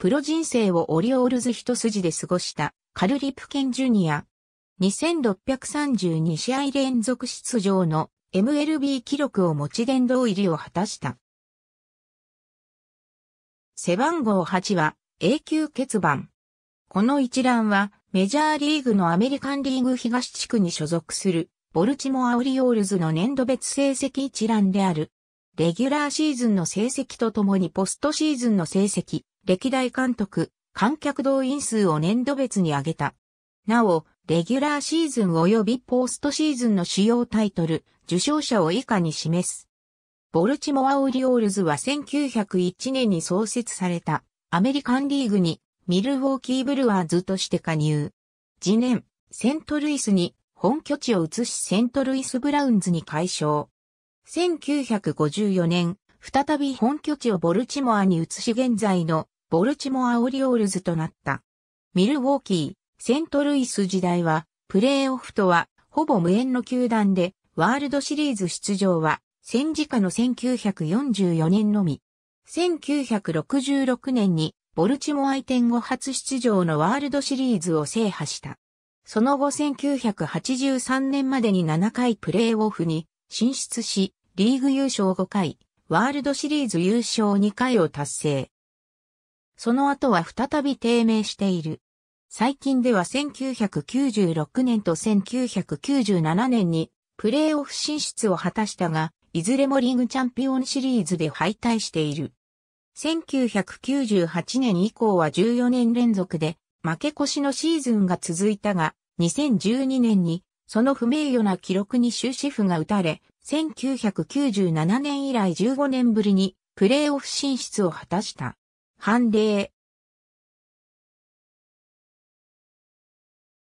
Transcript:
プロ人生をオリオールズ一筋で過ごしたカルリプケンジュニア。2632試合連続出場の MLB 記録を持ち殿堂入りを果たした。背番号8は永久欠番。この一覧はメジャーリーグのアメリカンリーグ東地区に所属するボルチモアオリオールズの年度別成績一覧である。レギュラーシーズンの成績とともにポストシーズンの成績、歴代監督、観客動員数を年度別に上げた。なお、レギュラーシーズン及びポストシーズンの主要タイトル、受賞者を以下に示す。ボルチモア・オリオールズは1901年に創設されたアメリカンリーグにミルウォーキー・ブルワーズとして加入。次年、セントルイスに本拠地を移しセントルイス・ブラウンズに改称。1954年、再び本拠地をボルチモアに移し現在のボルチモア・オリオールズとなった。ミルウォーキー、セントルイス時代は、プレーオフとは、ほぼ無縁の球団で、ワールドシリーズ出場は、戦時下の1944年のみ。1966年に、ボルチモア移転後初出場のワールドシリーズを制覇した。その後1983年までに7回プレーオフに進出し、リーグ優勝5回、ワールドシリーズ優勝2回を達成。その後は再び低迷している。最近では1996年と1997年にプレーオフ進出を果たしたが、いずれもリングチャンピオンシリーズで敗退している。1998年以降は14年連続で負け越しのシーズンが続いたが、2012年にその不名誉な記録に終止符が打たれ、1997年以来15年ぶりにプレーオフ進出を果たした。判例。